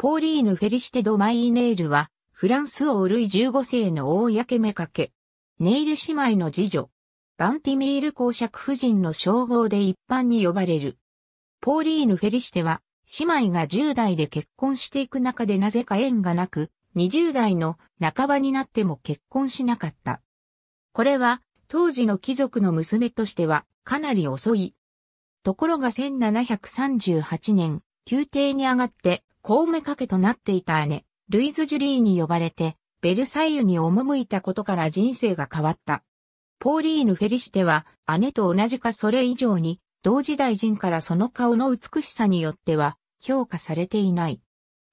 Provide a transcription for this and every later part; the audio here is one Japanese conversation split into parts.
ポーリーヌ・フェリシテ・ド・マイネールは、フランス王ルイ15世の公目かけ、ネイル姉妹の次女、バンティミール公爵夫人の称号で一般に呼ばれる。ポーリーヌ・フェリシテは、姉妹が10代で結婚していく中でなぜか縁がなく、20代の半ばになっても結婚しなかった。これは、当時の貴族の娘としては、かなり遅い。ところが1738年、宮廷に上がって、うめかけとなっていた姉、ルイズ・ジュリーに呼ばれて、ベルサイユに赴いたことから人生が変わった。ポーリーヌ・フェリシテは、姉と同じかそれ以上に、同時代人からその顔の美しさによっては、評価されていない。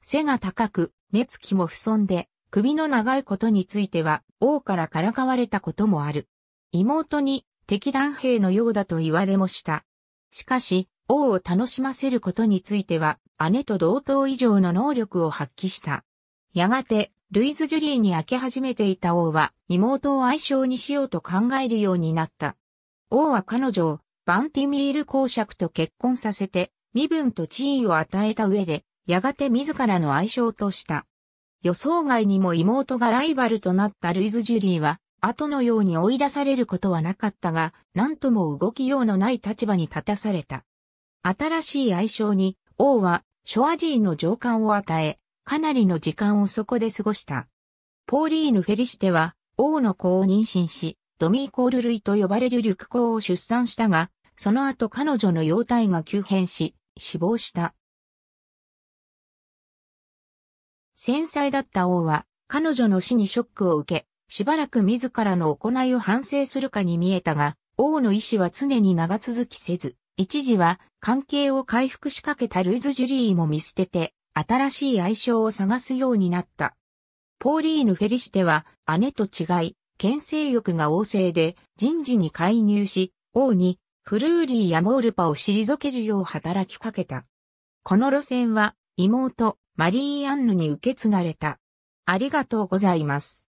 背が高く、目つきも不損で、首の長いことについては、王からからかわれたこともある。妹に、敵弾兵のようだと言われもした。しかし、王を楽しませることについては、姉と同等以上の能力を発揮した。やがて、ルイズ・ジュリーに飽き始めていた王は、妹を愛称にしようと考えるようになった。王は彼女を、バンティミール公爵と結婚させて、身分と地位を与えた上で、やがて自らの愛称とした。予想外にも妹がライバルとなったルイズ・ジュリーは、後のように追い出されることはなかったが、何とも動きようのない立場に立たされた。新しい愛称に、王はショアジーの上官を与え、かなりの時間をそこで過ごした。ポーリーヌ・フェリシテは、王の子を妊娠し、ドミーコール類と呼ばれる緑子を出産したが、その後彼女の容体が急変し、死亡した。繊細だった王は、彼女の死にショックを受け、しばらく自らの行いを反省するかに見えたが、王の意志は常に長続きせず、一時は関係を回復しかけたルイズ・ジュリーも見捨てて、新しい愛称を探すようになった。ポーリーヌ・フェリシテは、姉と違い、牽制欲が旺盛で、人事に介入し、王に、フルーリーやモールパを退けるよう働きかけた。この路線は、妹、マリー・アンヌに受け継がれた。ありがとうございます。